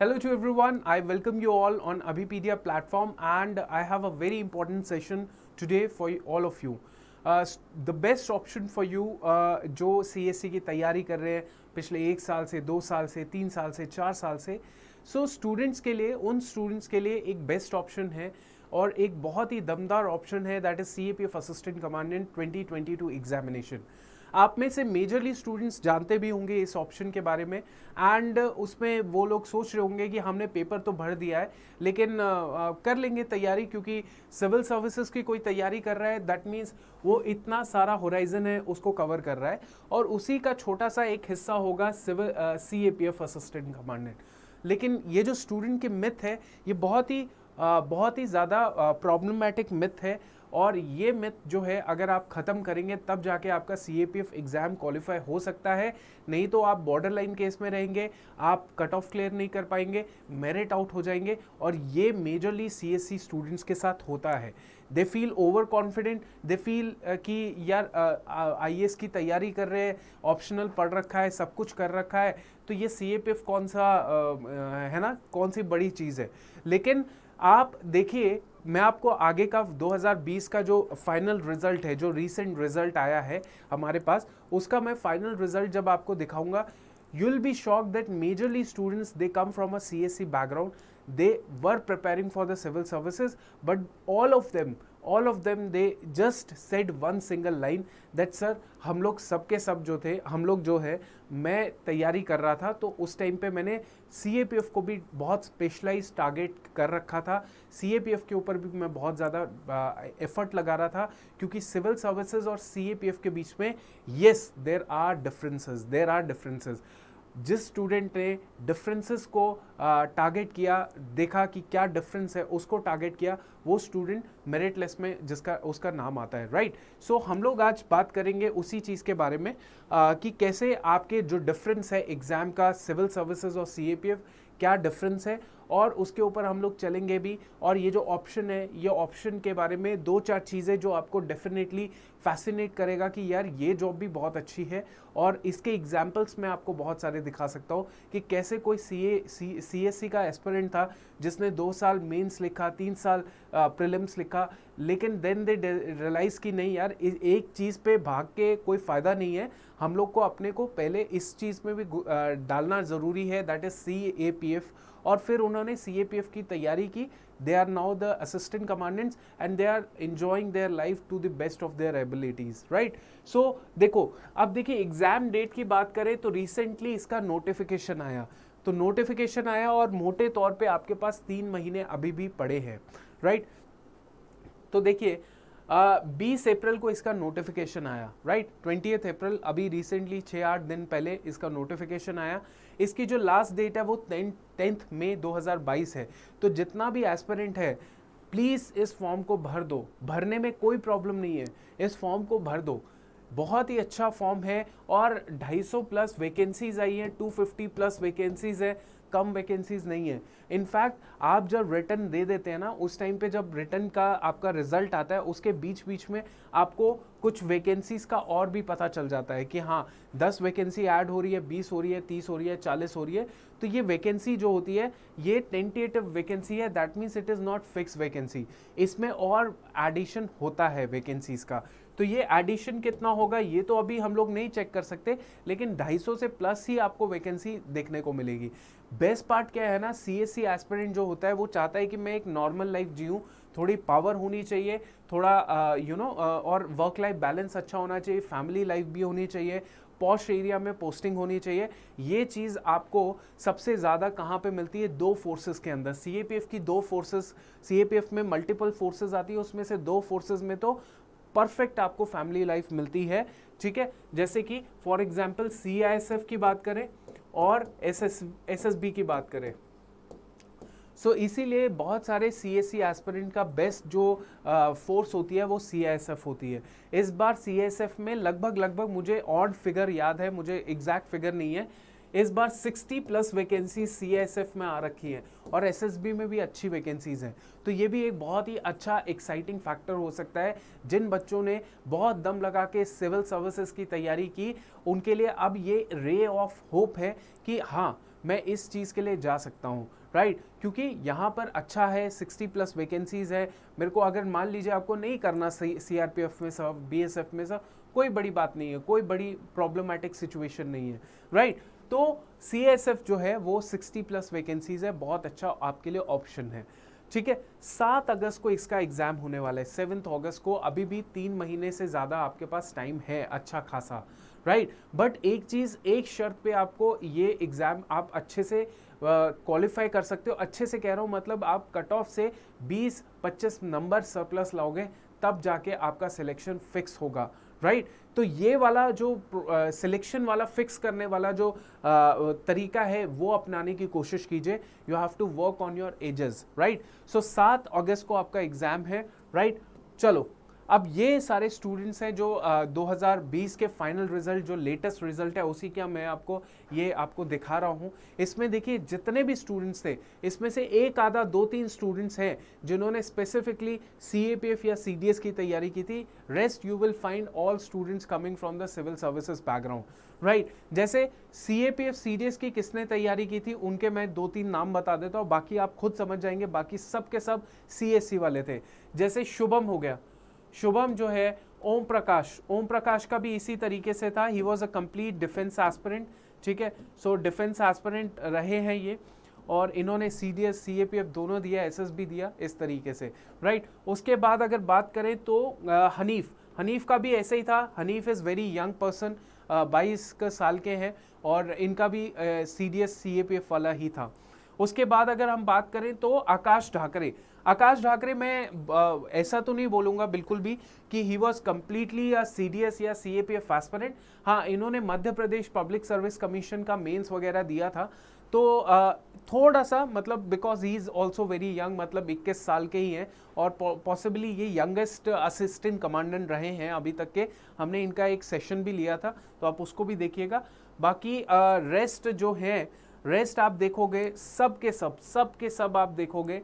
Hello to everyone. I welcome you all on Abhipedia platform and I have a very important session today for all of you. The best option for you जो C S सी की तैयारी कर रहे हैं पिछले एक साल से दो साल से तीन साल से चार साल से सो so, स्टूडेंट्स के लिए उन स्टूडेंट्स के लिए एक बेस्ट ऑप्शन है और एक बहुत ही दमदार ऑप्शन है that is C A P F assistant commandant twenty twenty two examination आप में से मेजरली स्टूडेंट्स जानते भी होंगे इस ऑप्शन के बारे में एंड uh, उसमें वो लोग सोच रहे होंगे कि हमने पेपर तो भर दिया है लेकिन आ, uh, uh, कर लेंगे तैयारी क्योंकि सिविल सर्विसेज की कोई तैयारी कर रहा है दैट मीन्स वो इतना सारा होराइजन है उसको कवर कर रहा है और उसी का छोटा सा एक हिस्सा होगा civil C A P F assistant commandant लेकिन ये जो स्टूडेंट की मिथ है ये बहुत ही आ, बहुत ही ज़्यादा प्रॉब्लमेटिक मिथ है और ये मिथ जो है अगर आप ख़त्म करेंगे तब जाके आपका C A P F exam qualify हो सकता है नहीं तो आप बॉर्डर लाइन केस में रहेंगे आप कट ऑफ क्लियर नहीं कर पाएंगे मेरिट आउट हो जाएंगे और ये majorly C S E students के साथ होता है they feel over confident they feel कि यार आई एस की तैयारी कर रहे हैं ऑप्शनल पढ़ रखा है सब कुछ कर रखा है तो ये सी ए पी एफ कौन सा है ना कौन सी बड़ी चीज़ है लेकिन आप देखिए मैं आपको आगे का 2020 का जो फाइनल रिजल्ट है जो रीसेंट रिजल्ट आया है हमारे पास उसका मैं फाइनल रिजल्ट जब आपको दिखाऊंगा you will be shock that majorly students they come from a C S E background they were preparing for the civil services but all of them all of them they just said one single line that sir हम लोग सबके सब जो थे हम लोग जो है मैं तैयारी कर रहा था तो उस टाइम पे मैंने सी ए पी एफ को भी बहुत स्पेशलाइज टारगेट कर रखा था सी ए पी एफ के ऊपर भी मैं बहुत ज़्यादा एफर्ट लगा रहा था क्योंकि सिविल सर्विसेज और सी ए पी एफ के बीच में yes there are differences there are differences जिस स्टूडेंट ने डिफरेंसेस को टारगेट किया देखा कि क्या डिफरेंस है उसको टारगेट किया वो स्टूडेंट मेरिट लिस्ट में जिसका उसका नाम आता है राइट right? सो so, हम लोग आज बात करेंगे उसी चीज़ के बारे में आ, कि कैसे आपके जो डिफरेंस है एग्ज़ाम का सिविल सर्विसेज और सी क्या डिफरेंस है और उसके ऊपर हम लोग चलेंगे भी और ये जो ऑप्शन है ये ऑप्शन के बारे में दो चार चीज़ें जो आपको डेफिनेटली फैसिनेट करेगा कि यार ये जॉब भी बहुत अच्छी है और इसके एग्जाम्पल्स मैं आपको बहुत सारे दिखा सकता हूँ कि कैसे कोई सी सी एस सी का एस्परेंट था जिसने दो साल मेंस लिखा तीन साल प्रिलिम्स लिखा लेकिन देन दे रियलाइज़ कि नहीं यार एक चीज़ पे भाग के कोई फ़ायदा नहीं है हम लोग को अपने को पहले इस चीज़ में भी डालना ज़रूरी है that is C A P F और फिर उन्होंने सी की तैयारी की they are now the assistant commandants and they are enjoying their life to the best of their abilities right so देखो अब देखिए एग्ज़ाम डेट की बात करें तो रिसेंटली इसका नोटिफिकेशन आया तो नोटिफिकेशन आया और मोटे तौर पे आपके पास तीन महीने अभी भी पड़े हैं राइट तो देखिए बीस अप्रैल को इसका नोटिफिकेशन आया राइट ट्वेंटी अप्रैल अभी रिसेंटली छः आठ दिन पहले इसका नोटिफिकेशन आया इसकी जो लास्ट डेट है वो टेंथ मे दो है तो जितना भी एस्परेंट है प्लीज़ इस फॉर्म को भर दो भरने में कोई प्रॉब्लम नहीं है इस फॉर्म को भर दो बहुत ही अच्छा फॉर्म है और 250 प्लस वैकेंसीज आई हैं 250 प्लस वैकेंसीज है कम वैकेंसीज नहीं है इनफैक्ट आप जब रिटर्न दे देते हैं ना उस टाइम पे जब रिटर्न का आपका रिजल्ट आता है उसके बीच बीच में आपको कुछ वैकेंसीज का और भी पता चल जाता है कि हाँ दस वैकेंसी ऐड हो रही है बीस हो रही है तीस हो रही है चालीस हो रही है तो ये वैकेंसी जो होती है ये टेंटेटिव वैकेंसी है that means it is not fix vacancy इसमें और एडिशन होता है वैकेंसीज़ का तो ये एडिशन कितना होगा ये तो अभी हम लोग नहीं चेक कर सकते लेकिन 250 से प्लस ही आपको वैकेंसी देखने को मिलेगी बेस्ट पार्ट क्या है ना सी एस एस्पिरेंट जो होता है वो चाहता है कि मैं एक नॉर्मल लाइफ जीऊँ थोड़ी पावर होनी चाहिए थोड़ा यू नो और वर्क लाइफ बैलेंस अच्छा होना चाहिए फैमिली लाइफ भी होनी चाहिए पॉश एरिया में पोस्टिंग होनी चाहिए ये चीज़ आपको सबसे ज़्यादा कहाँ पे मिलती है दो फोर्सेस के अंदर सीएपीएफ की दो फोर्सेस सीएपीएफ में मल्टीपल फोर्सेस आती है उसमें से दो फोर्सेस में तो परफेक्ट आपको फैमिली लाइफ मिलती है ठीक है जैसे कि फॉर एग्जाम्पल सी की बात करें और एस एस की बात करें सो so, इसीलिए बहुत सारे सी एस सी एस्परेंट का बेस्ट जो फोर्स uh, होती है वो सी एस एफ होती है इस बार सी एस एफ में लगभग लगभग मुझे ऑड फिगर याद है मुझे एग्जैक्ट फिगर नहीं है इस बार 60 प्लस वैकेंसी सीएसएफ में आ रखी है और एसएसबी में भी अच्छी वैकेंसीज़ हैं तो ये भी एक बहुत ही अच्छा एक्साइटिंग फैक्टर हो सकता है जिन बच्चों ने बहुत दम लगा के सिविल सर्विसेज की तैयारी की उनके लिए अब ये रे ऑफ होप है कि हाँ मैं इस चीज़ के लिए जा सकता हूँ राइट right? क्योंकि यहाँ पर अच्छा है 60 प्लस वैकेंसीज़ है मेरे को अगर मान लीजिए आपको नहीं करना सी आर पी एफ में सब बी एस एफ में सब कोई बड़ी बात नहीं है कोई बड़ी प्रॉब्लमेटिक सिचुएशन नहीं है राइट right? तो सी जो है वो 60 प्लस वैकेंसीज है बहुत अच्छा आपके लिए ऑप्शन है ठीक है सात अगस्त को इसका एग्ज़ाम होने वाला है सेवन्थ अगस्त को अभी भी तीन महीने से ज़्यादा आपके पास टाइम है अच्छा खासा राइट right? बट एक चीज़ एक शर्त पे आपको ये एग्ज़ाम आप अच्छे से क्वालिफाई uh, कर सकते हो अच्छे से कह रहा हूँ मतलब आप कट ऑफ से 20-25 नंबर सरप्लस लाओगे तब जाके आपका सिलेक्शन फिक्स होगा राइट right? तो ये वाला जो सिलेक्शन uh, वाला फिक्स करने वाला जो uh, तरीका है वो अपनाने की कोशिश कीजिए you have to work on your edges right so सात अगस्त को आपका एग्जाम है राइट right? चलो अब ये सारे स्टूडेंट्स हैं जो आ, 2020 के फाइनल रिजल्ट जो लेटेस्ट रिजल्ट है उसी का मैं आपको ये आपको दिखा रहा हूँ इसमें देखिए जितने भी स्टूडेंट्स थे इसमें से एक आधा दो तीन स्टूडेंट्स हैं जिन्होंने स्पेसिफिकली सी या सी की तैयारी की थी rest you will find all students coming from the civil services background right जैसे सी ए की किसने तैयारी की थी उनके मैं दो तीन नाम बता देता हूँ बाकी आप खुद समझ जाएंगे बाकी सब के सब सी e वाले थे जैसे शुभम हो गया शुभम जो है ओम प्रकाश ओम प्रकाश का भी इसी तरीके से था he was a complete defence aspirant ठीक है सो डिफेंस एस्परेंट रहे हैं ये और इन्होंने C D S C A P F दोनों दिया एस एस बी दिया इस तरीके से राइट right? उसके बाद अगर बात करें तो आ, हनीफ हनीफ का भी ऐसे ही था Hanif is very young person बाईस साल के हैं और इनका भी C D S C A P F वाला ही था उसके बाद अगर हम बात करें तो आकाश ढाकरे आकाश ढाकरे मैं ऐसा तो नहीं बोलूँगा बिल्कुल भी कि ही वॉज कम्प्लीटली या सी डी एस या C A P F aspirant हाँ इन्होंने Madhya Pradesh public service commission का मेन्स वगैरह दिया था तो थोड़ा सा मतलब because he is also very young मतलब 21 साल के ही हैं और पॉसिबली ये यंगेस्ट असिस्टेंट कमांडेंट रहे हैं अभी तक के हमने इनका एक सेशन भी लिया था तो आप उसको भी देखिएगा बाकी रेस्ट जो है रेस्ट आप देखोगे सब के सब सब के सब आप देखोगे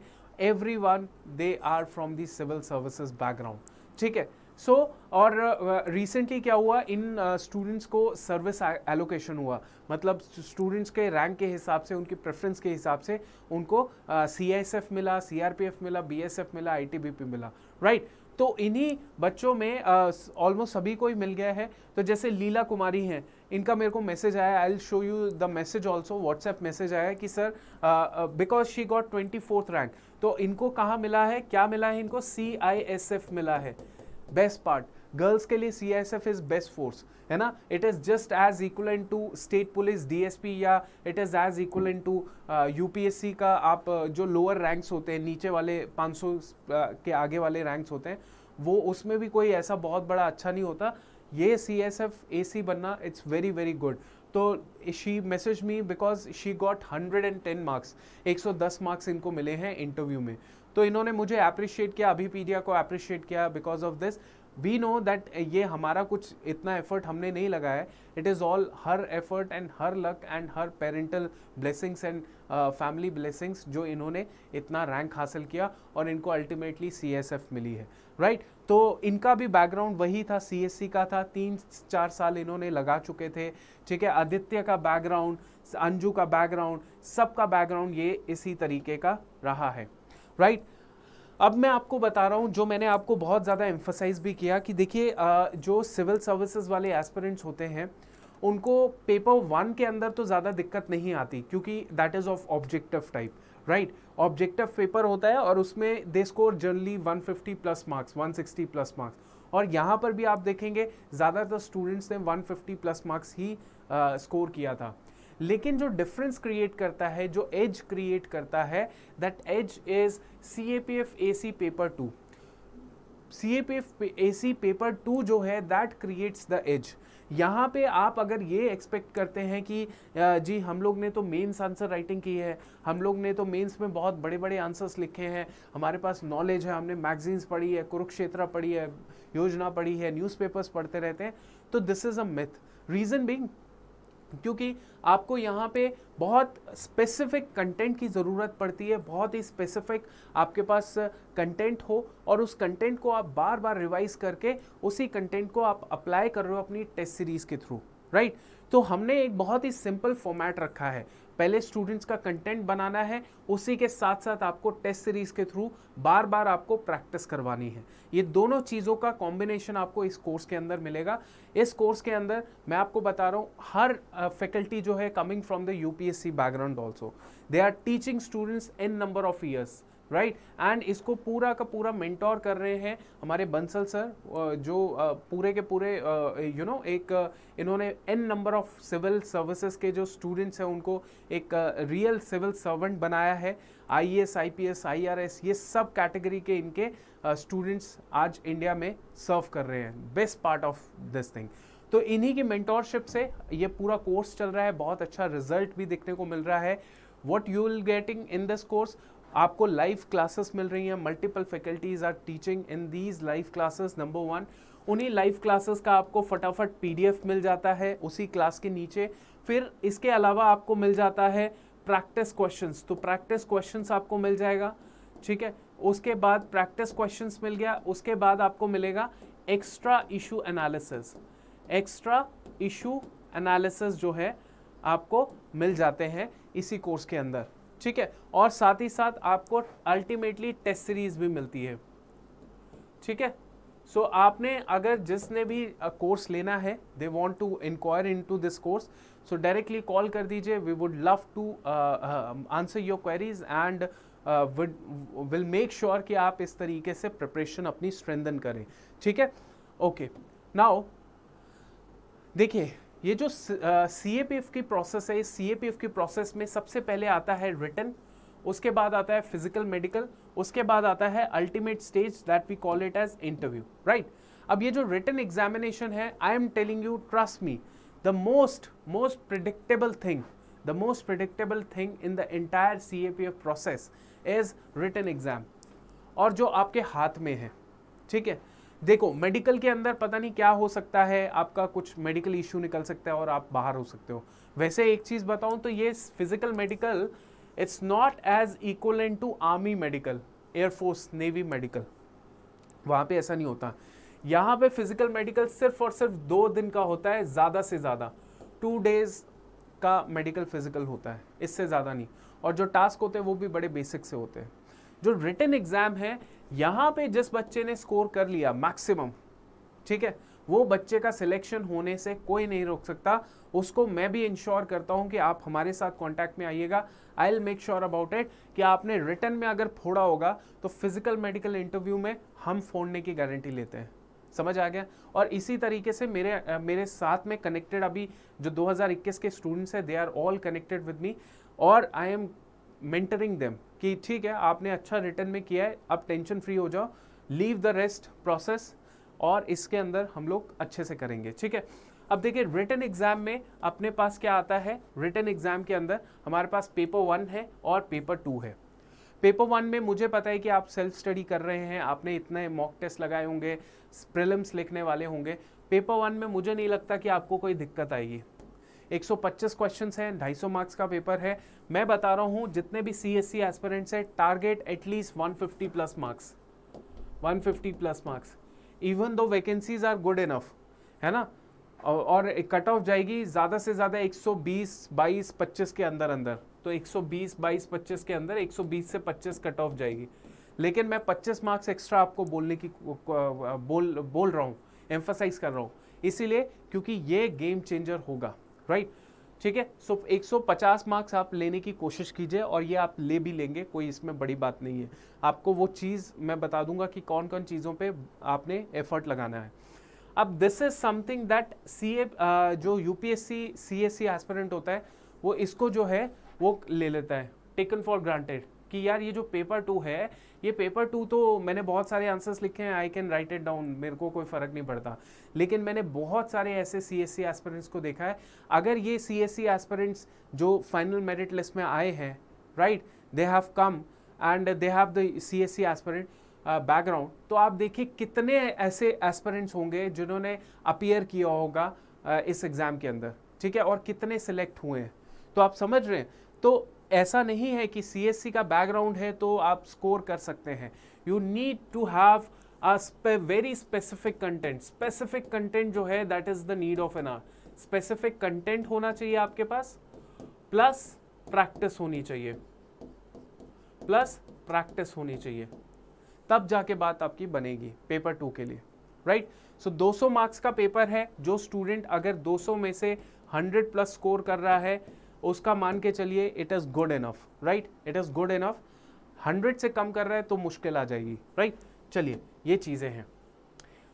every one they are from the civil services background ठीक है सो so, और रिसेंटली uh, क्या हुआ इन स्टूडेंट्स uh, को सर्विस एलोकेशन हुआ मतलब स्टूडेंट्स के रैंक के हिसाब से उनकी प्रेफरेंस के हिसाब से उनको सी uh, मिला सी आर पी एफ मिला बी एस एफ मिला आई टी बी पी मिला राइट right? तो इन्हीं बच्चों में ऑलमोस्ट uh, सभी को ही मिल गया है तो जैसे लीला कुमारी हैं इनका मेरे को मैसेज आया I show you the message also WhatsApp message आया कि sir because she got twenty fourth rank तो इनको कहाँ मिला है क्या मिला है इनको सी आई एस एफ मिला है बेस्ट पार्ट गर्ल्स के लिए C I S F is best force है ना it is just as equivalent to state police DSP या it is as equal to UPSC का आप uh, जो लोअर रैंक्स होते हैं नीचे वाले 500 uh, के आगे वाले रैंक्स होते हैं वो उसमें भी कोई ऐसा बहुत बड़ा अच्छा नहीं होता ये C S F A C बनना इट्स वेरी वेरी गुड तो she message me because she got hundred and ten marks एक सौ दस मार्क्स इनको मिले हैं इंटरव्यू में तो इन्होंने मुझे अप्रिशिएट किया अभी पीडिया को अप्रिशिएट किया because of this we know that ये हमारा कुछ इतना एफर्ट हमने नहीं लगाया it is all her effort and her luck and her parental blessings and family blessings जो इन्होंने इतना रैंक हासिल किया और इनको अल्टीमेटली सी एस एफ मिली है राइट right? तो इनका भी बैकग्राउंड वही था सी का था तीन चार साल इन्होंने लगा चुके थे ठीक है आदित्य का बैकग्राउंड अंजू का बैकग्राउंड सबका बैकग्राउंड ये इसी तरीके का रहा है राइट right? अब मैं आपको बता रहा हूँ जो मैंने आपको बहुत ज़्यादा एम्फोसाइज भी किया कि देखिए जो सिविल सर्विसेज वाले एस्पिरेंट्स होते हैं उनको पेपर वन के अंदर तो ज़्यादा दिक्कत नहीं आती क्योंकि that is of objective type right objective paper होता है और उसमें they score generally 150 plus marks 160 plus marks और यहाँ पर भी आप देखेंगे ज़्यादातर स्टूडेंट्स ने 150 प्लस मार्क्स ही स्कोर किया था लेकिन जो डिफरेंस क्रिएट करता है जो एज क्रिएट करता है that edge is C A P F A C paper two C A P F A C paper two जो है दैट क्रिएट्स द एज यहाँ पे आप अगर ये एक्सपेक्ट करते हैं कि जी हम लोग ने तो मेंस आंसर राइटिंग की है हम लोग ने तो मेंस में बहुत बड़े बड़े आंसर्स लिखे हैं हमारे पास नॉलेज है हमने मैगजीन्स पढ़ी है कुरुक्षेत्रा पढ़ी है योजना पढ़ी है न्यूज़पेपर्स पढ़ते रहते हैं तो this is a myth reason being क्योंकि आपको यहाँ पे बहुत स्पेसिफिक कंटेंट की ज़रूरत पड़ती है बहुत ही स्पेसिफिक आपके पास कंटेंट हो और उस कंटेंट को आप बार बार रिवाइज करके उसी कंटेंट को आप अप्लाई कर रहे हो अपनी टेस्ट सीरीज़ के थ्रू राइट right? तो हमने एक बहुत ही सिंपल फॉर्मेट रखा है पहले स्टूडेंट्स का कंटेंट बनाना है उसी के साथ साथ आपको टेस्ट सीरीज़ के थ्रू बार बार आपको प्रैक्टिस करवानी है ये दोनों चीज़ों का कॉम्बिनेशन आपको इस कोर्स के अंदर मिलेगा इस कोर्स के अंदर मैं आपको बता रहा हूँ हर फैकल्टी जो है coming from the U background also they are teaching students in number of years right and इसको पूरा का पूरा मेंटोर कर रहे हैं हमारे बंसल सर जो पूरे के पूरे यू नो एक इन्होंने an number of civil services के जो स्टूडेंट्स हैं उनको एक रियल सिविल सर्वेंट बनाया है I S I P S I R S ये सब कैटेगरी के इनके स्टूडेंट्स आज इंडिया में सर्व कर रहे हैं best part of this thing तो इन्हीं की मेंटोरशिप से ये पूरा कोर्स चल रहा है बहुत अच्छा रिजल्ट भी देखने को मिल रहा है what you will getting in this course आपको लाइव क्लासेस मिल रही हैं multiple faculties are teaching in these live classes number one उन्हीं लाइव क्लासेस का आपको फटाफट पीडीएफ मिल जाता है उसी क्लास के नीचे फिर इसके अलावा आपको मिल जाता है प्रैक्टिस क्वेश्चंस तो प्रैक्टिस क्वेश्चंस आपको मिल जाएगा ठीक है उसके बाद प्रैक्टिस क्वेश्चंस मिल गया उसके बाद आपको मिलेगा extra issue analysis extra issue analysis जो है आपको मिल जाते हैं इसी कोर्स के अंदर ठीक है और साथ ही साथ आपको अल्टीमेटली टेस्ट सीरीज भी मिलती है ठीक है सो so, आपने अगर जिसने भी कोर्स लेना है they want to inquire in to this course so directly call कर दीजिए we would love to answer your queries and will make sure कि आप इस तरीके से प्रिपरेशन अपनी स्ट्रेंदन करें ठीक है ओके नाउ देखिए ये जो सी ए पी एफ की प्रोसेस है सी ए पी एफ की प्रोसेस में सबसे पहले आता है रिटर्न उसके बाद आता है फिजिकल मेडिकल उसके बाद आता है ultimate stage that we call it as interview right अब ये जो रिटर्न एग्जामिनेशन है I am telling you trust me the most most predictable thing the most predictable thing in the entire CAPF process is written exam और जो आपके हाथ में है ठीक है देखो मेडिकल के अंदर पता नहीं क्या हो सकता है आपका कुछ मेडिकल इशू निकल सकता है और आप बाहर हो सकते हो वैसे एक चीज़ बताऊं तो ये physical medical it's not as equal and to army medical air force navy medical वहाँ पे ऐसा नहीं होता यहाँ पे फिजिकल मेडिकल सिर्फ और सिर्फ दो दिन का होता है ज़्यादा से ज़्यादा टू डेज़ का मेडिकल फिजिकल होता है इससे ज़्यादा नहीं और जो टास्क होते हैं वो भी बड़े बेसिक से होते हैं जो रिटर्न एग्ज़ाम है यहाँ पे जिस बच्चे ने स्कोर कर लिया मैक्सिमम ठीक है वो बच्चे का सिलेक्शन होने से कोई नहीं रोक सकता उसको मैं भी इंश्योर करता हूँ कि आप हमारे साथ कांटेक्ट में आइएगा I will make sure about it कि आपने रिटर्न में अगर फोड़ा होगा तो फिजिकल मेडिकल इंटरव्यू में हम फोड़ने की गारंटी लेते हैं समझ आ गया और इसी तरीके से मेरे मेरे साथ में कनेक्टेड अभी जो 2021 के स्टूडेंट्स हैं they are all connected with me और आई एम मेंटरिंग देम कि ठीक है आपने अच्छा रिटर्न में किया है अब टेंशन फ्री हो जाओ लीव द रेस्ट प्रोसेस और इसके अंदर हम लोग अच्छे से करेंगे ठीक है अब देखिए रिटर्न एग्जाम में अपने पास क्या आता है रिटर्न एग्जाम के अंदर हमारे पास पेपर वन है और पेपर टू है पेपर वन में मुझे पता है कि आप सेल्फ स्टडी कर रहे हैं आपने इतने मॉक टेस्ट लगाए होंगे प्रिलिम्स लिखने वाले होंगे पेपर वन में मुझे नहीं लगता कि आपको कोई दिक्कत आएगी 125 क्वेश्चंस हैं 250 मार्क्स का पेपर है मैं बता रहा हूँ जितने भी सी एस सी एस्परेंट्स हैं target at least 150 plus marks 150 plus marks even though vacancies are good enough है ना और कट ऑफ जाएगी ज़्यादा से ज़्यादा 120 22 25 के अंदर अंदर तो 120 22 25 के अंदर 120 से 25 कट ऑफ जाएगी लेकिन मैं 25 मार्क्स एक्स्ट्रा आपको बोलने की बोल बोल रहा हूँ एम्फोसाइज कर रहा हूँ इसीलिए क्योंकि ये गेम चेंजर होगा राइट ठीक है सो 150 मार्क्स आप लेने की कोशिश कीजिए और ये आप ले भी लेंगे कोई इसमें बड़ी बात नहीं है आपको वो चीज़ मैं बता दूंगा कि कौन कौन चीज़ों पे आपने एफर्ट लगाना है अब this is something that C जो यूपीएससी सी एस्परेंट होता है वो इसको जो है वो ले लेता है टेकन फॉर ग्रांटेड कि यार ये जो पेपर टू है ये पेपर टू तो मैंने बहुत सारे आंसर्स लिखे हैं I can write it down मेरे को कोई फ़र्क नहीं पड़ता लेकिन मैंने बहुत सारे ऐसे सी एस सी एस्परेंट्स को देखा है अगर ये सी एस सी एस्परेंट्स जो फाइनल मेरिट लिस्ट में आए हैं right they have come and they have the C S aspirant background तो आप देखिए कितने ऐसे एस्परेंट्स होंगे जिन्होंने अपीयर किया होगा uh, इस एग्ज़ाम के अंदर ठीक है और कितने सिलेक्ट हुए हैं तो आप समझ रहे हैं तो ऐसा नहीं है कि सीएससी का बैकग्राउंड है तो आप स्कोर कर सकते हैं you need to have a very specific content specific content जो है that is the need of an hour specific content होना चाहिए आपके पास प्लस प्रैक्टिस होनी चाहिए प्लस प्रैक्टिस होनी चाहिए तब जाके बात आपकी बनेगी पेपर टू के लिए राइट सो 200 मार्क्स का पेपर है जो स्टूडेंट अगर 200 में से 100 प्लस स्कोर कर रहा है उसका मान के चलिए it is good enough right it is good enough hundred से कम कर रहा है तो मुश्किल आ जाएगी राइट right? चलिए ये चीज़ें हैं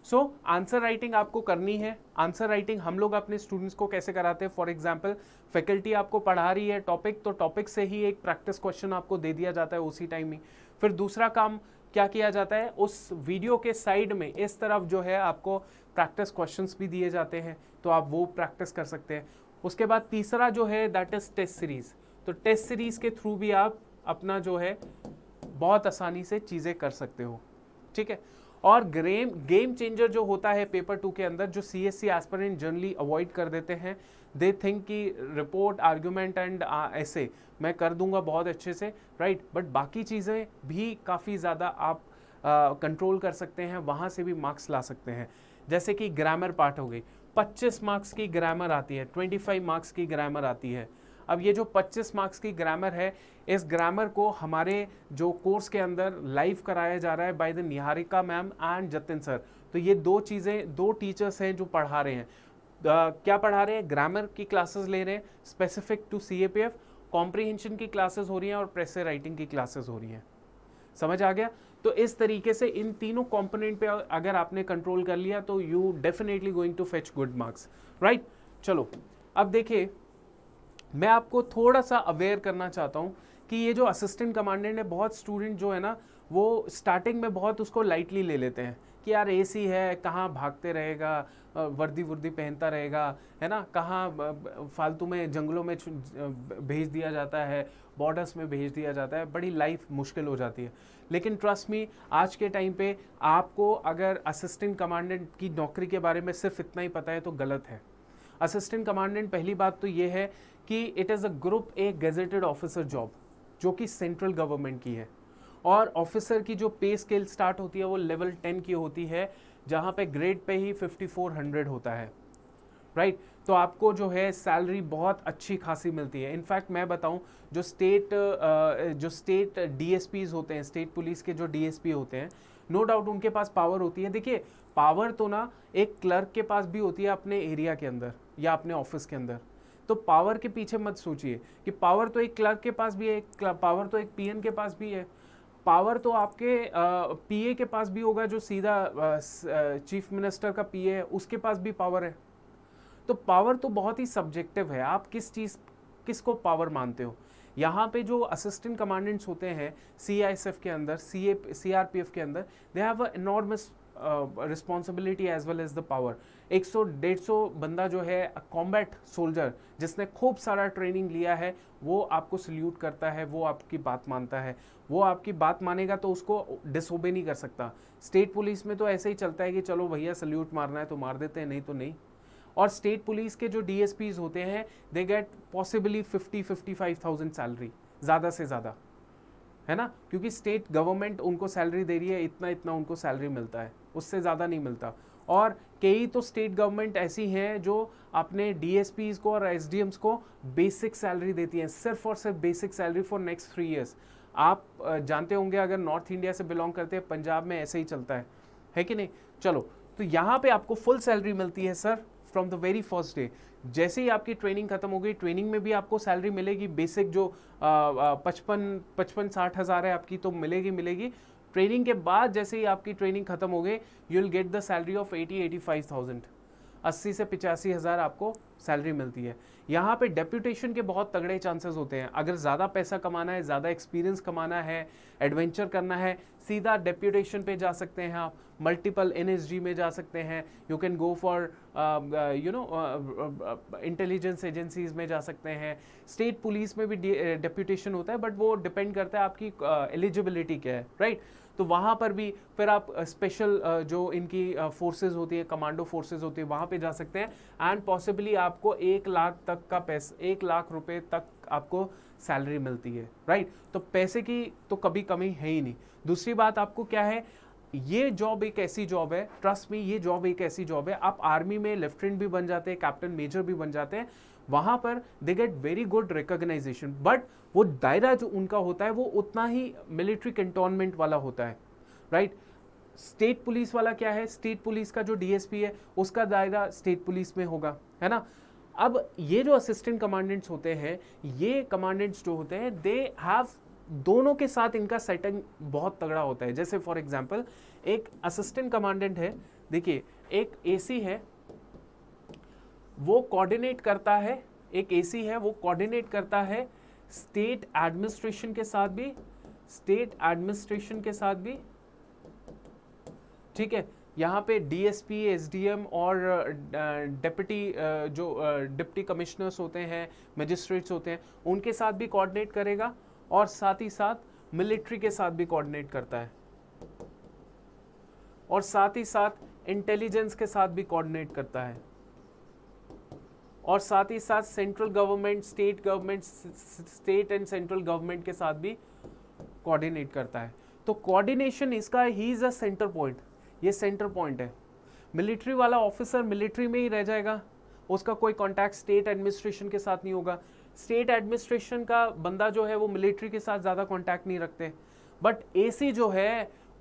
सो आंसर राइटिंग आपको करनी है आंसर राइटिंग हम लोग अपने स्टूडेंट्स को कैसे कराते हैं फॉर एग्जाम्पल फैकल्टी आपको पढ़ा रही है टॉपिक तो टॉपिक से ही एक प्रैक्टिस क्वेश्चन आपको दे दिया जाता है उसी टाइम ही फिर दूसरा काम क्या किया जाता है उस वीडियो के साइड में इस तरफ जो है आपको प्रैक्टिस क्वेश्चंस भी दिए जाते हैं तो आप वो प्रैक्टिस कर सकते हैं उसके बाद तीसरा जो है दैट इज़ टेस्ट सीरीज़ तो टेस्ट सीरीज़ के थ्रू भी आप अपना जो है बहुत आसानी से चीज़ें कर सकते हो ठीक है और ग्रेम गेम चेंजर जो होता है पेपर टू के अंदर जो C S C aspirant generally avoid कर देते हैं दे थिंक कि रिपोर्ट आर्ग्यूमेंट एंड ऐसे मैं कर दूंगा बहुत अच्छे से राइट right? बट बाकी चीज़ें भी काफ़ी ज़्यादा आप कंट्रोल uh, कर सकते हैं वहाँ से भी मार्क्स ला सकते हैं जैसे कि ग्रामर पार्ट हो गई 25 मार्क्स की ग्रामर आती है 25 मार्क्स की ग्रामर आती है अब ये जो 25 मार्क्स की ग्रामर है इस ग्रामर को हमारे जो कोर्स के अंदर लाइव कराया जा रहा है by the Niharika ma'am and Jatin sir तो ये दो चीज़ें दो टीचर्स हैं जो पढ़ा रहे हैं Uh, क्या पढ़ा रहे हैं ग्रामर की क्लासेस ले रहे हैं specific to C A P F की क्लासेस हो रही हैं और प्रेसर राइटिंग की क्लासेस हो रही हैं समझ आ गया तो इस तरीके से इन तीनों कॉम्पोनेंट पे अगर आपने कंट्रोल कर लिया तो you definitely going to fetch good marks right चलो अब देखिए मैं आपको थोड़ा सा अवेयर करना चाहता हूँ कि ये जो असिस्टेंट कमांडेंट है बहुत स्टूडेंट जो है ना वो स्टार्टिंग में बहुत उसको लाइटली ले लेते हैं कि यार एसी है कहाँ भागते रहेगा वर्दी वर्दी पहनता रहेगा है ना कहाँ फालतू में जंगलों में भेज दिया जाता है बॉर्डर्स में भेज दिया जाता है बड़ी लाइफ मुश्किल हो जाती है लेकिन ट्रस्ट मी आज के टाइम पे आपको अगर असिस्टेंट कमांडेंट की नौकरी के बारे में सिर्फ इतना ही पता है तो गलत है असिस्टेंट कमांडेंट पहली बात तो ये है कि it is a group A gazetted officer job जो कि सेंट्रल गवर्नमेंट की है और ऑफिसर की जो पे स्केल स्टार्ट होती है वो लेवल टेन की होती है जहाँ पे ग्रेड पे ही फिफ्टी फोर हंड्रेड होता है राइट right? तो आपको जो है सैलरी बहुत अच्छी खासी मिलती है इनफैक्ट मैं बताऊँ जो स्टेट जो स्टेट डी होते हैं स्टेट पुलिस के जो डी होते हैं नो no डाउट उनके पास पावर होती है देखिए पावर तो ना एक क्लर्क के पास भी होती है अपने एरिया के अंदर या अपने ऑफिस के अंदर तो पावर के पीछे मत सोचिए कि पावर तो एक क्लर्क के पास भी है पावर तो एक पीएन के पास भी है पावर तो आपके पीए के पास भी होगा जो सीधा चीफ मिनिस्टर का पीए है उसके पास भी पावर है तो पावर तो बहुत ही सब्जेक्टिव है आप किस चीज़ किसको पावर मानते हो यहाँ पे जो असिस्टेंट कमांडेंट्स होते हैं सी के अंदर सी ए के अंदर they have a enormous responsibility as well as the power एक सौ डेढ़ सौ बंदा जो है कॉम्बैट सोल्जर जिसने खूब सारा ट्रेनिंग लिया है वो आपको सल्यूट करता है वो आपकी बात मानता है वो आपकी बात मानेगा तो उसको डिसोबे नहीं कर सकता स्टेट पुलिस में तो ऐसे ही चलता है कि चलो भैया सल्यूट मारना है तो मार देते हैं नहीं तो नहीं और स्टेट पुलिस के जो डी होते हैं they get possibly five thousand salary ज़्यादा से ज़्यादा है ना क्योंकि स्टेट गवर्नमेंट उनको सैलरी दे रही है इतना इतना उनको सैलरी मिलता है उससे ज़्यादा नहीं मिलता और कई तो स्टेट गवर्नमेंट ऐसी हैं जो अपने डी को और एस को बेसिक सैलरी देती हैं सिर्फ और सिर्फ basic salary for next three years आप जानते होंगे अगर नॉर्थ इंडिया से बिलोंग करते हैं पंजाब में ऐसे ही चलता है है कि नहीं चलो तो यहाँ पे आपको फुल सैलरी मिलती है sir from the very first day जैसे ही आपकी ट्रेनिंग खत्म हो गई ट्रेनिंग में भी आपको सैलरी मिलेगी बेसिक जो पचपन पचपन साठ हज़ार है आपकी तो मिलेगी मिलेगी ट्रेनिंग के बाद जैसे ही आपकी ट्रेनिंग खत्म हो गई you will get the salary of eighty eighty five thousand अस्सी से पिचासी हज़ार आपको सैलरी मिलती है यहाँ पे डेप्यूटेशन के बहुत तगड़े चांसेस होते हैं अगर ज़्यादा पैसा कमाना है ज़्यादा एक्सपीरियंस कमाना है एडवेंचर करना है सीधा डेप्यूटेशन पे जा सकते हैं आप मल्टीपल एन में जा सकते हैं you can go for you know intelligence agencies में जा सकते हैं स्टेट पुलिस में भी डेप्यूटेशन uh, होता है बट वो डिपेंड करता है आपकी एलिजिबिलिटी uh, क्या है राइट right? तो वहाँ पर भी फिर आप स्पेशल जो इनकी फोर्सेज होती है कमांडो फोर्सेज होती है वहाँ पर जा सकते हैं एंड पॉसिबली आपको एक लाख तक का पैसा एक लाख रुपये तक आपको सैलरी मिलती है राइट तो पैसे की तो कभी कमी है ही नहीं दूसरी बात आपको क्या है ये जॉब एक ऐसी जॉब है ट्रस्ट में ये जॉब एक ऐसी जॉब है आप आर्मी में लेफ्टिनेंट भी बन जाते हैं कैप्टन मेजर भी बन जाते हैं वहाँ पर they get very good recognition but वो दायरा जो उनका होता है वो उतना ही मिलिट्री कंटोनमेंट वाला होता है राइट स्टेट पुलिस वाला क्या है स्टेट पुलिस का जो डीएसपी है उसका दायरा स्टेट पुलिस में होगा है ना अब ये जो असिस्टेंट कमांडेंट्स होते हैं ये कमांडेंट्स जो होते हैं दे हैव दोनों के साथ इनका सेटिंग बहुत तगड़ा होता है जैसे फॉर एग्जाम्पल एक असिस्टेंट कमांडेंट है देखिए एक एसी है वो कोऑर्डिनेट करता है एक एसी है वो कोऑर्डिनेट करता है स्टेट एडमिनिस्ट्रेशन के साथ भी स्टेट एडमिनिस्ट्रेशन के साथ भी ठीक है यहाँ पे डीएसपी एसडीएम और डिप्टी जो डिप्टी कमिश्नर्स होते हैं मजिस्ट्रेट्स होते हैं उनके साथ भी कोऑर्डिनेट करेगा और साथ ही साथ मिलिट्री के साथ भी कोऑर्डिनेट करता है और साथ ही साथ इंटेलिजेंस के साथ भी कोऑर्डिनेट करता है और साथ ही साथ central government state government state and central government के साथ भी कोऑर्डिनेट करता है तो कोऑर्डिनेशन इसका ही इज़ अ सेंटर पॉइंट ये सेंटर पॉइंट है मिलिट्री वाला ऑफिसर मिलिट्री में ही रह जाएगा उसका कोई कॉन्टैक्ट स्टेट एडमिनिस्ट्रेशन के साथ नहीं होगा स्टेट एडमिनिस्ट्रेशन का बंदा जो है वो मिलिट्री के साथ ज़्यादा कॉन्टैक्ट नहीं रखते बट ए जो है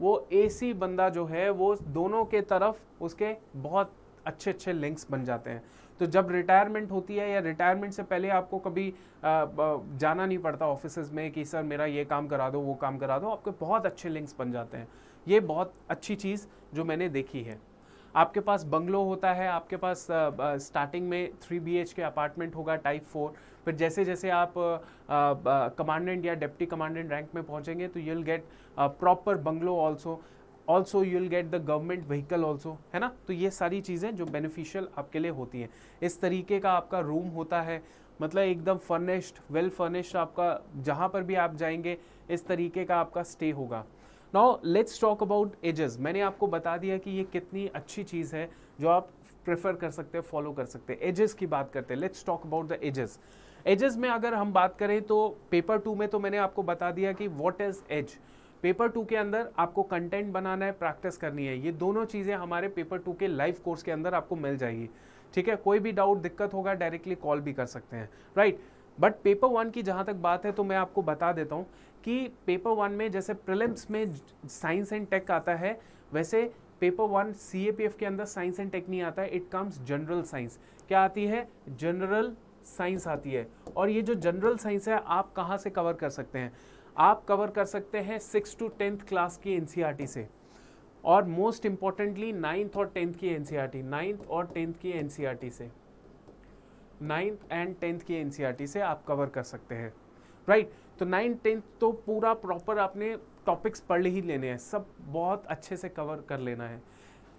वो ए बंदा जो है वो दोनों के तरफ उसके बहुत अच्छे अच्छे लिंक्स बन जाते हैं तो जब रिटायरमेंट होती है या रिटायरमेंट से पहले आपको कभी जाना नहीं पड़ता ऑफिस में कि सर मेरा ये काम करा दो वो काम करा दो आपके बहुत अच्छे लिंक्स बन जाते हैं ये बहुत अच्छी चीज़ जो मैंने देखी है आपके पास बंगलो होता है आपके पास स्टार्टिंग में थ्री बी के अपार्टमेंट होगा टाइप फोर फिर जैसे जैसे आप कमांडेंट या डिप्टी कमांडेंट रैंक में पहुंचेंगे तो you'll get proper bungalow also also you will get the government vehicle also है ना तो ये सारी चीज़ें जो बेनिफिशियल आपके लिए होती हैं इस तरीके का आपका रूम होता है मतलब एकदम फर्निश्ड वेल फर्निश्ड आपका जहाँ पर भी आप जाएंगे इस तरीके का आपका स्टे होगा now let's talk about ages मैंने आपको बता दिया कि ये कितनी अच्छी चीज़ है जो आप प्रेफर कर सकते हैं फॉलो कर सकते हैं एजेस की बात करते हैं let's talk about the ages ages में अगर हम बात करें तो पेपर टू में तो मैंने आपको बता दिया कि what is as paper two के अंदर आपको कंटेंट बनाना है प्रैक्टिस करनी है ये दोनों चीज़ें हमारे पेपर टू के लाइव कोर्स के अंदर आपको मिल जाएगी ठीक है कोई भी डाउट दिक्कत होगा डायरेक्टली कॉल भी कर सकते हैं राइट बट पेपर वन की जहाँ तक बात है तो मैं आपको बता देता हूँ कि पेपर वन में जैसे प्रिलिम्स में साइंस एंड टेक आता है वैसे पेपर वन सी के अंदर साइंस एंड टेक नहीं आता है इट कम्स जनरल साइंस क्या आती है जनरल साइंस आती है और ये जो जनरल साइंस है आप कहाँ से कवर कर सकते हैं आप कवर कर सकते हैं सिक्स टू टेंथ क्लास की एन e से और मोस्ट इम्पॉर्टेंटली नाइन्थ और टेंथ की एन सी नाइन्थ और टेंथ की एन e से नाइन्थ एंड टेंथ की एन e से आप कवर कर सकते हैं राइट right? तो नाइन्थ टेंथ तो पूरा प्रॉपर आपने टॉपिक्स पढ़ ही लेने हैं सब बहुत अच्छे से कवर कर लेना है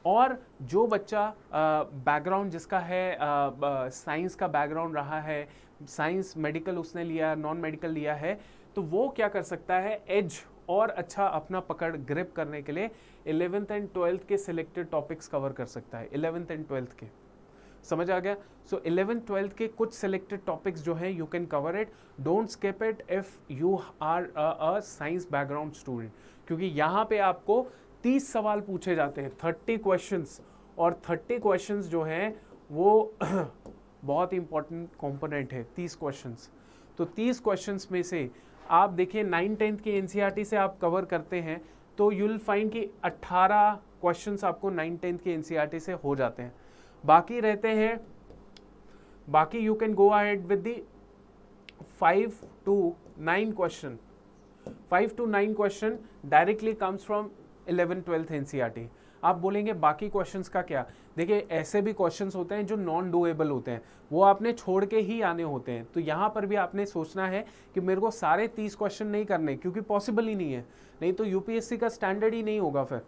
और जो बच्चा बैकग्राउंड जिसका है साइंस का बैकग्राउंड रहा है साइंस मेडिकल उसने लिया नॉन मेडिकल लिया है तो वो क्या कर सकता है एज और अच्छा अपना पकड़ ग्रिप करने के लिए इलेवेंथ एंड ट्वेल्थ के सिलेक्टेड टॉपिक्स कवर कर सकता है इलेवेंथ एंड ट्वेल्थ के समझ आ गया सो इलेवेंथ ट्वेल्थ के कुछ सिलेक्टेड टॉपिक्स जो हैं you can cover it don't skip it if you are a science background student क्योंकि यहाँ पे आपको तीस सवाल पूछे जाते हैं थर्टी क्वेश्चंस और थर्टी क्वेश्चंस जो हैं वो बहुत इंपॉर्टेंट कॉम्पोनेंट है तीस क्वेश्चंस तो तीस क्वेश्चंस में से आप देखिए नाइन टेंथ के एनसीईआरटी e से आप कवर करते हैं तो यू विल फाइंड कि 18 क्वेश्चंस आपको नाइन टेंथ के एन e से हो जाते हैं बाकी रहते हैं बाकी you can go ahead with the five to nine question five to nine question directly comes from eleven twelfth N आप बोलेंगे बाकी क्वेश्चन का क्या देखिए ऐसे भी क्वेश्चन होते हैं जो नॉन डूएबल होते हैं वो आपने छोड़ के ही आने होते हैं तो यहाँ पर भी आपने सोचना है कि मेरे को सारे तीस क्वेश्चन नहीं करने क्योंकि पॉसिबल ही नहीं है नहीं तो यूपीएससी का स्टैंडर्ड ही नहीं होगा फिर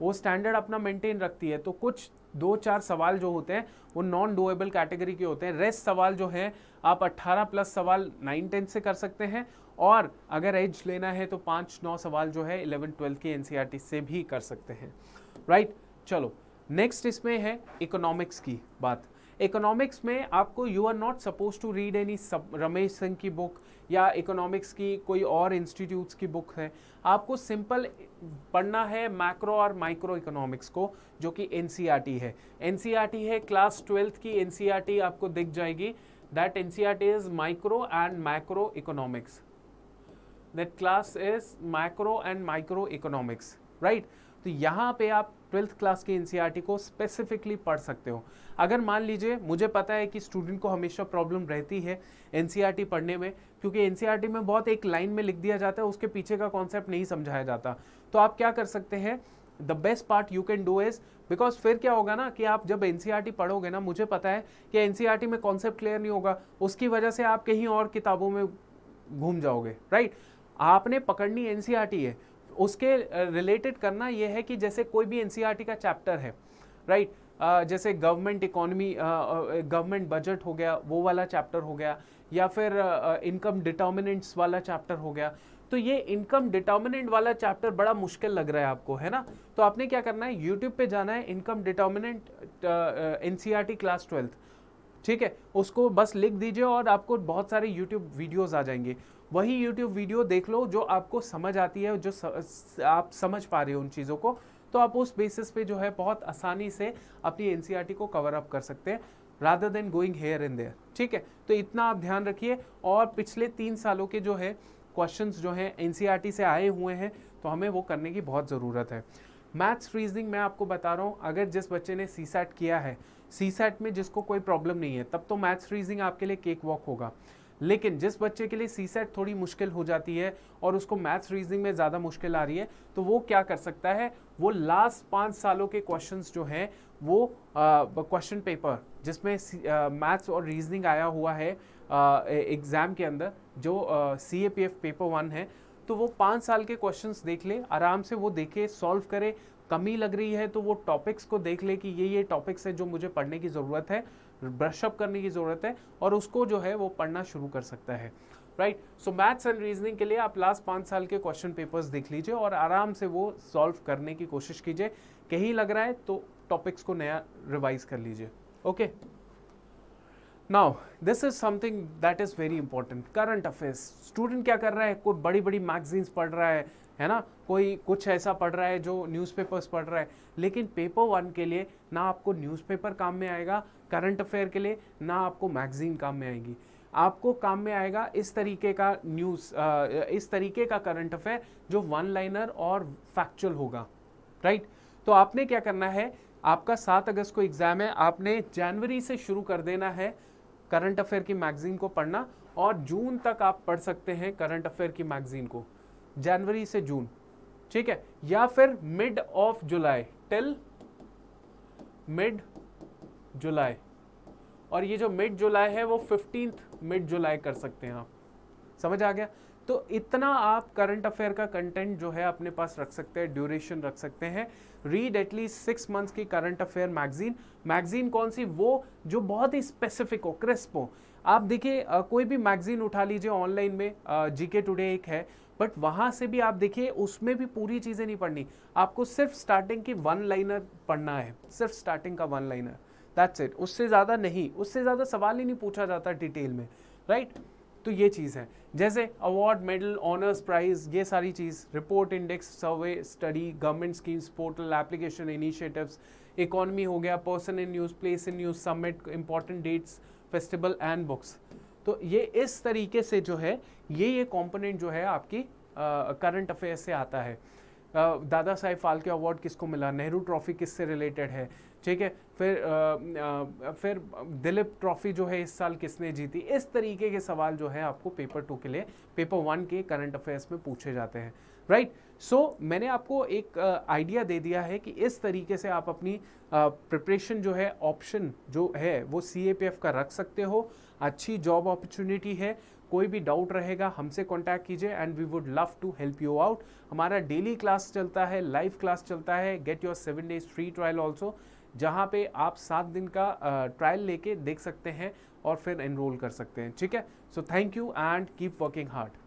वो स्टैंडर्ड अपना मेंटेन रखती है तो कुछ दो चार सवाल जो होते हैं वो नॉन डोएबल कैटेगरी के होते हैं रेस्ट सवाल जो है आप 18 प्लस सवाल नाइन टेंथ से कर सकते हैं और अगर एज लेना है तो पाँच नौ सवाल जो है 11 ट्वेल्थ के एन e से भी कर सकते हैं राइट चलो नेक्स्ट इसमें है इकोनॉमिक्स की बात इकोनॉमिक्स में आपको you are not suppose to read any Ramesh Singh की बुक या इकोनॉमिक्स की कोई और इंस्टीट्यूट्स की बुक है आपको सिंपल पढ़ना है मैक्रो और माइक्रो इकोनॉमिक्स को जो कि एन e है एन e है क्लास ट्वेल्थ की एन e आपको दिख जाएगी that N is micro and macro economics that class is micro and micro economics right तो यहाँ पे आप ट्वेल्थ क्लास के एनसीईआरटी e को स्पेसिफिकली पढ़ सकते हो अगर मान लीजिए मुझे पता है कि स्टूडेंट को हमेशा प्रॉब्लम रहती है एनसीईआरटी e पढ़ने में क्योंकि एनसीईआरटी e में बहुत एक लाइन में लिख दिया जाता है उसके पीछे का कॉन्सेप्ट नहीं समझाया जाता तो आप क्या कर सकते हैं the best part you can do is because फिर क्या होगा ना कि आप जब एन पढ़ोगे ना मुझे पता है कि एन में कॉन्सेप्ट क्लियर नहीं होगा उसकी वजह से आप कहीं और किताबों में घूम जाओगे राइट right? आपने पकड़नी एन है उसके रिलेटेड करना ये है कि जैसे कोई भी एन e का चैप्टर है राइट right? Uh, जैसे गवर्नमेंट इकोनॉमी गवर्नमेंट बजट हो गया वो वाला चैप्टर हो गया या फिर इनकम uh, डिटर्मिनेंट्स वाला चैप्टर हो गया तो ये इनकम डिटर्मिनेंट वाला चैप्टर बड़ा मुश्किल लग रहा है आपको है ना तो आपने क्या करना है यूट्यूब पे जाना है income determinant N class twelfth ठीक है उसको बस लिख दीजिए और आपको बहुत सारे यूट्यूब वीडियोज़ आ जाएंगे वही यूट्यूब वीडियो देख लो जो आपको समझ आती है जो स, आप समझ पा रहे हो उन चीज़ों को तो आप उस बेसिस पे जो है बहुत आसानी से अपनी एन e को कवर अप कर सकते हैं rather than going here in there ठीक है तो इतना आप ध्यान रखिए और पिछले तीन सालों के जो है क्वेश्चन जो हैं एन e से आए हुए हैं तो हमें वो करने की बहुत ज़रूरत है मैथ्स रीजनिंग मैं आपको बता रहा हूँ अगर जिस बच्चे ने सी किया है सी में जिसको कोई प्रॉब्लम नहीं है तब तो मैथ्स रीजनिंग आपके लिए केक वॉक होगा लेकिन जिस बच्चे के लिए सी सेट थोड़ी मुश्किल हो जाती है और उसको मैथ्स रीजनिंग में ज़्यादा मुश्किल आ रही है तो वो क्या कर सकता है वो लास्ट पाँच सालों के क्वेश्चन जो हैं वो क्वेश्चन पेपर जिसमें मैथ्स और रीजनिंग आया हुआ है एग्ज़ाम के अंदर जो C A P F paper one है तो वो पाँच साल के क्वेश्चन देख ले आराम से वो देखे सॉल्व करे कमी लग रही है तो वो टॉपिक्स को देख ले कि ये ये टॉपिक्स हैं जो मुझे पढ़ने की ज़रूरत है ब्रशअप करने की ज़रूरत है और उसको जो है वो पढ़ना शुरू कर सकता है right so maths and reasoning के लिए आप लास्ट पाँच साल के क्वेश्चन पेपर्स देख लीजिए और आराम से वो सॉल्व करने की कोशिश कीजिए कहीं लग रहा है तो टॉपिक्स को नया रिवाइज कर लीजिए okay now this is something that is very important current affairs student क्या कर रहा है कोई बड़ी बड़ी मैगजीन्स पढ़ रहा है है ना कोई कुछ ऐसा पढ़ रहा है जो न्यूज़पेपर्स पढ़ रहा है लेकिन पेपर वन के लिए ना आपको न्यूज़पेपर काम में आएगा करंट अफेयर के लिए ना आपको मैगजीन काम में आएगी आपको काम में आएगा इस तरीके का न्यूज़ इस तरीके का करंट अफेयर जो वन लाइनर और फैक्चुअल होगा राइट तो आपने क्या करना है आपका सात अगस्त को एग्ज़ाम है आपने जनवरी से शुरू कर देना है करंट अफेयर की मैगजीन को पढ़ना और जून तक आप पढ़ सकते हैं करंट अफेयर की मैगजीन को जनवरी से जून ठीक है या फिर mid of July till mid July और ये जो मिड जुलाई है वो फिफ्टीन मिड जुलाई कर सकते हैं आप समझ आ गया तो इतना आप करंट अफेयर का कंटेंट जो है अपने पास रख सकते हैं ड्यूरेशन रख सकते हैं रीड एटलीस्ट सिक्स मंथ्स की करंट अफेयर मैगजीन मैगजीन कौन सी वो जो बहुत ही स्पेसिफिक हो क्रिस्प हो आप देखिए कोई भी मैगजीन उठा लीजिए ऑनलाइन में जीके टुडे एक है बट वहाँ से भी आप देखिए उसमें भी पूरी चीज़ें नहीं पढ़नी आपको सिर्फ स्टार्टिंग की वन लाइनर पढ़ना है सिर्फ स्टार्टिंग का वन लाइनर दैट्स इट उससे ज़्यादा नहीं उससे ज़्यादा सवाल ही नहीं पूछा जाता डिटेल में राइट right? तो ये चीज़ है जैसे अवार्ड मेडल ऑनर्स प्राइज ये सारी चीज़ report index survey study government schemes portal application initiatives economy हो गया person in news place in news submit important dates festival and books तो ये इस तरीके से जो है ये ये कॉम्पोनेंट जो है आपकी करंट अफेयर से आता है दादा साहेब फाल्के अवार्ड किसको मिला नेहरू ट्रॉफी किससे रिलेटेड है ठीक है फिर आ, आ, फिर दिलीप ट्रॉफी जो है इस साल किसने जीती इस तरीके के सवाल जो है आपको पेपर टू के लिए पेपर वन के करंट अफेयर्स में पूछे जाते हैं राइट right? सो so, मैंने आपको एक आइडिया दे दिया है कि इस तरीके से आप अपनी प्रिपरेशन जो है ऑप्शन जो है वो सी का रख सकते हो अच्छी जॉब अपॉर्चुनिटी है कोई भी डाउट रहेगा हमसे कांटेक्ट कीजिए and we would love to help you out हमारा डेली क्लास चलता है लाइव क्लास चलता है get your seven days free trial also जहाँ पे आप सात दिन का ट्रायल लेके देख सकते हैं और फिर एनरोल कर सकते हैं ठीक है so thank you and keep working hard